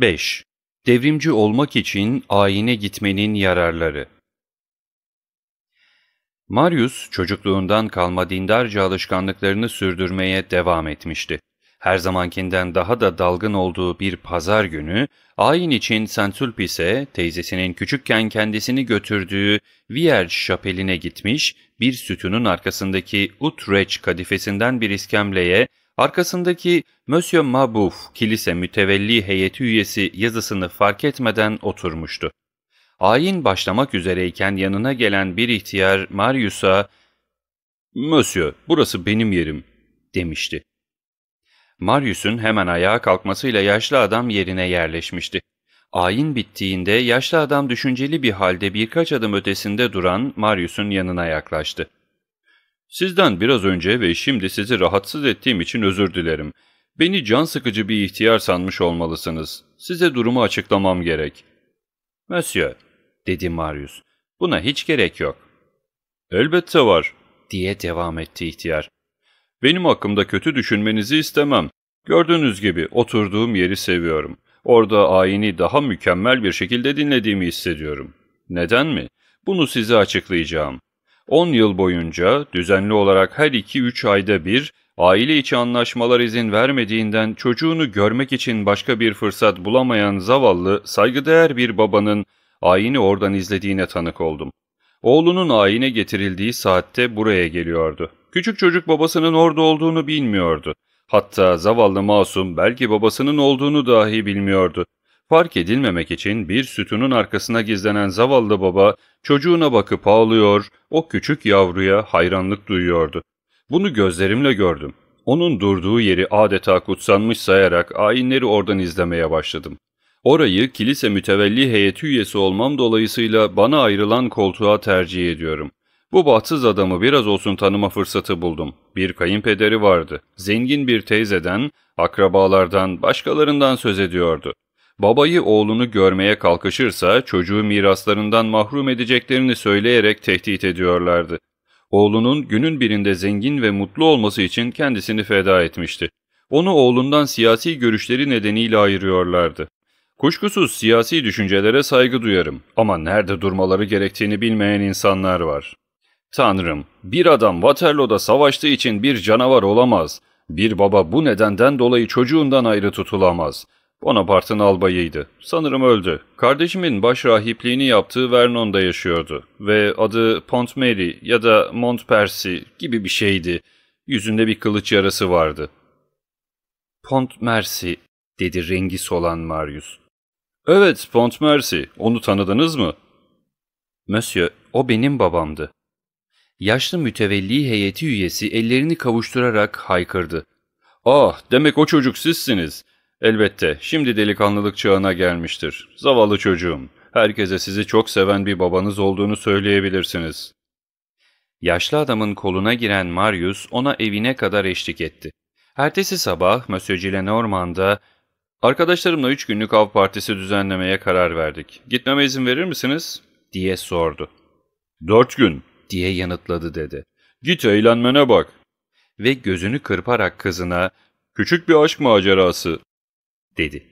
5. Devrimci olmak için ayine gitmenin yararları Marius çocukluğundan kalma dindarca alışkanlıklarını sürdürmeye devam etmişti. Her zamankinden daha da dalgın olduğu bir pazar günü ayin için Saint-Tulpe Sentulpis'e teyzesinin küçükken kendisini götürdüğü Vierge şapeline gitmiş bir sütunun arkasındaki Utrecht kadifesinden bir iskemleye Arkasındaki Monsieur Mabouf kilise mütevelli heyeti üyesi yazısını fark etmeden oturmuştu. Ayin başlamak üzereyken yanına gelen bir ihtiyar Marius'a ''Monsieur, burası benim yerim.'' demişti. Marius'un hemen ayağa kalkmasıyla yaşlı adam yerine yerleşmişti. Ayin bittiğinde yaşlı adam düşünceli bir halde birkaç adım ötesinde duran Marius'un yanına yaklaştı. Sizden biraz önce ve şimdi sizi rahatsız ettiğim için özür dilerim. Beni can sıkıcı bir ihtiyar sanmış olmalısınız. Size durumu açıklamam gerek. Monsieur, dedi Marius, buna hiç gerek yok. Elbette var, diye devam etti ihtiyar. Benim hakkımda kötü düşünmenizi istemem. Gördüğünüz gibi oturduğum yeri seviyorum. Orada ayini daha mükemmel bir şekilde dinlediğimi hissediyorum. Neden mi? Bunu size açıklayacağım. 10 yıl boyunca düzenli olarak her 2-3 ayda bir aile içi anlaşmalar izin vermediğinden çocuğunu görmek için başka bir fırsat bulamayan zavallı, saygıdeğer bir babanın ayini oradan izlediğine tanık oldum. Oğlunun ayine getirildiği saatte buraya geliyordu. Küçük çocuk babasının orada olduğunu bilmiyordu. Hatta zavallı masum belki babasının olduğunu dahi bilmiyordu. Fark edilmemek için bir sütunun arkasına gizlenen zavallı baba çocuğuna bakıp ağlıyor, o küçük yavruya hayranlık duyuyordu. Bunu gözlerimle gördüm. Onun durduğu yeri adeta kutsanmış sayarak ayinleri oradan izlemeye başladım. Orayı kilise mütevelli heyeti üyesi olmam dolayısıyla bana ayrılan koltuğa tercih ediyorum. Bu bahtsız adamı biraz olsun tanıma fırsatı buldum. Bir kayınpederi vardı. Zengin bir teyzeden, akrabalardan, başkalarından söz ediyordu babayı oğlunu görmeye kalkışırsa çocuğu miraslarından mahrum edeceklerini söyleyerek tehdit ediyorlardı. Oğlunun günün birinde zengin ve mutlu olması için kendisini feda etmişti. Onu oğlundan siyasi görüşleri nedeniyle ayırıyorlardı. Kuşkusuz siyasi düşüncelere saygı duyarım ama nerede durmaları gerektiğini bilmeyen insanlar var. Tanrım, bir adam Waterloo'da savaştığı için bir canavar olamaz. Bir baba bu nedenden dolayı çocuğundan ayrı tutulamaz. Bonapart'ın albayıydı. Sanırım öldü. Kardeşimin baş rahipliğini yaptığı Vernon'da yaşıyordu ve adı Pont Mary ya da Mont Montpercy gibi bir şeydi. Yüzünde bir kılıç yarası vardı. Pont Mercy dedi rengi solan Marius. Evet Pont Mercy, onu tanıdınız mı? Monsieur, o benim babamdı. Yaşlı mütevelli heyeti üyesi ellerini kavuşturarak haykırdı. Ah, demek o çocuk sizsiniz. Elbette, şimdi delikanlılık çağına gelmiştir. Zavallı çocuğum, herkese sizi çok seven bir babanız olduğunu söyleyebilirsiniz. Yaşlı adamın koluna giren Marius ona evine kadar eşlik etti. Ertesi sabah Monsieur Gillenormand'a ''Arkadaşlarımla üç günlük av partisi düzenlemeye karar verdik. Gitmeme izin verir misiniz?'' diye sordu. ''Dört gün.'' diye yanıtladı dedi. ''Git eğlenmene bak.'' Ve gözünü kırparak kızına ''Küçük bir aşk macerası. Тедди.